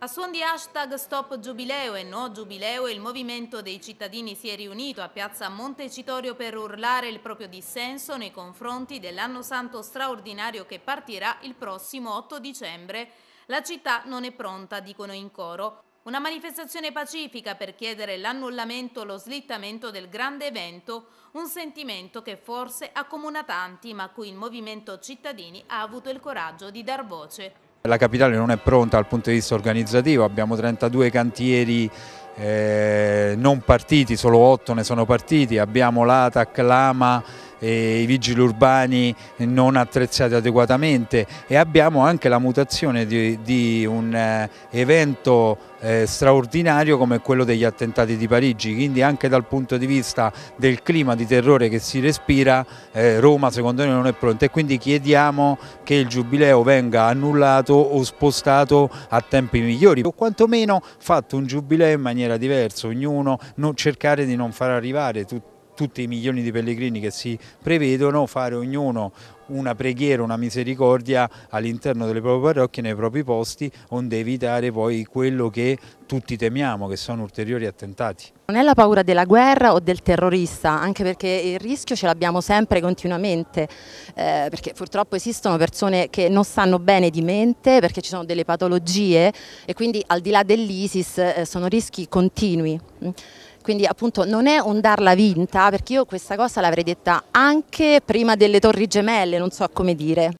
A suon di hashtag Stop Giubileo e No Giubileo, il movimento dei cittadini si è riunito a piazza Montecitorio per urlare il proprio dissenso nei confronti dell'anno santo straordinario che partirà il prossimo 8 dicembre. La città non è pronta, dicono in coro. Una manifestazione pacifica per chiedere l'annullamento, lo slittamento del grande evento, un sentimento che forse accomuna tanti, ma a cui il movimento cittadini ha avuto il coraggio di dar voce. La capitale non è pronta dal punto di vista organizzativo, abbiamo 32 cantieri eh, non partiti, solo 8 ne sono partiti, abbiamo l'ATAC, l'AMA i vigili urbani non attrezzati adeguatamente e abbiamo anche la mutazione di, di un eh, evento eh, straordinario come quello degli attentati di Parigi, quindi anche dal punto di vista del clima di terrore che si respira eh, Roma secondo noi non è pronta e quindi chiediamo che il giubileo venga annullato o spostato a tempi migliori o quantomeno fatto un giubileo in maniera diversa, ognuno cercare di non far arrivare tutti tutti i milioni di pellegrini che si prevedono, fare ognuno una preghiera, una misericordia all'interno delle proprie parrocchie, nei propri posti, onde evitare poi quello che tutti temiamo, che sono ulteriori attentati. Non è la paura della guerra o del terrorista, anche perché il rischio ce l'abbiamo sempre continuamente, eh, perché purtroppo esistono persone che non stanno bene di mente, perché ci sono delle patologie e quindi al di là dell'ISIS eh, sono rischi continui quindi appunto non è un darla vinta perché io questa cosa l'avrei detta anche prima delle torri gemelle, non so come dire.